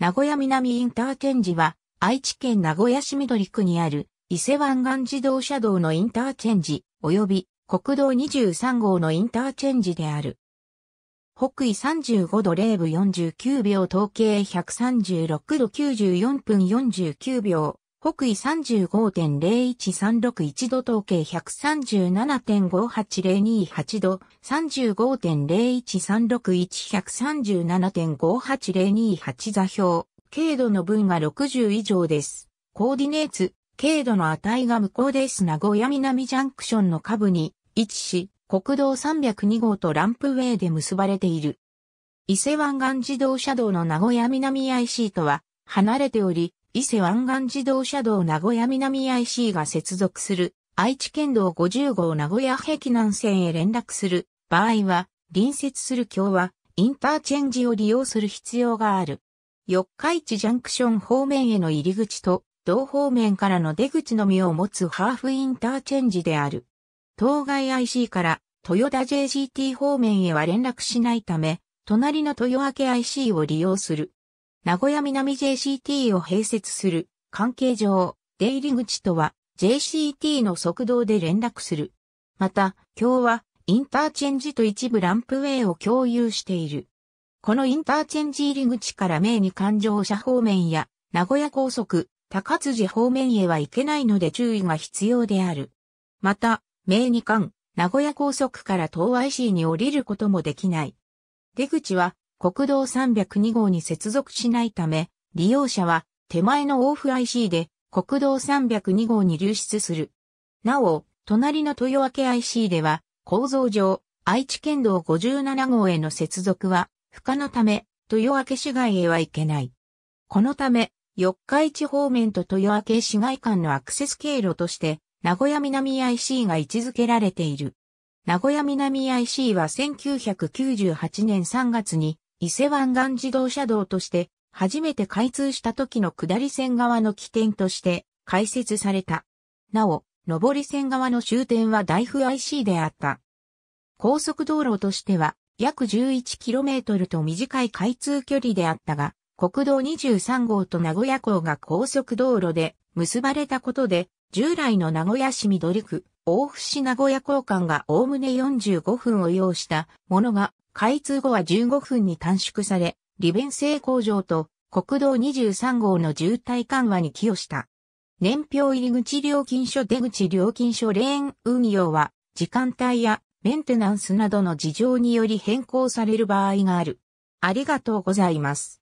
名古屋南インターチェンジは、愛知県名古屋市緑区にある伊勢湾岸自動車道のインターチェンジ、及び国道23号のインターチェンジである。北緯35度0分49秒、統計136度94分49秒、北緯35.01361度統計137.58028度35.0136137.58028座標、経度の分が60以上です。コーディネーツ、経度の値が無効です名古屋南ジャンクションの下部に位置し、国道302号とランプウェイで結ばれている。伊勢湾岸自動車道の名古屋南 IC とは離れており、伊勢湾岸自動車道名古屋南 IC が接続する愛知県道50号名古屋駅南線へ連絡する場合は、隣接する橋はインターチェンジを利用する必要がある。四日市ジャンクション方面への入り口と、同方面からの出口のみを持つハーフインターチェンジである。当該 IC から豊田 JCT 方面へは連絡しないため、隣の豊明 IC を利用する。名古屋南 JCT を併設する関係上、出入り口とは JCT の側道で連絡する。また、今日はインターチェンジと一部ランプウェイを共有している。このインターチェンジ入り口から名に環状車方面や名古屋高速、高辻方面へは行けないので注意が必要である。また、名に間、名古屋高速から東 IC に降りることもできない。出口は国道302号に接続しないため、利用者は手前のオーフ IC で国道302号に流出する。なお、隣の豊明 IC では、構造上、愛知県道57号への接続は不可のため、豊明市外へは行けない。このため、四日市方面と豊明市外間のアクセス経路として、名古屋南 IC が位置づけられている。名古屋南 IC は1998年3月に伊勢湾岸自動車道として初めて開通した時の下り線側の起点として開設された。なお、上り線側の終点は大府 IC であった。高速道路としては約 11km と短い開通距離であったが、国道23号と名古屋港が高速道路で結ばれたことで、従来の名古屋市緑区、大府市名古屋港間が概ね45分を要したものが開通後は15分に短縮され、利便性向上と国道23号の渋滞緩和に寄与した。年表入り口料金所出口料金所レーン運用は時間帯やメンテナンスなどの事情により変更される場合がある。ありがとうございます。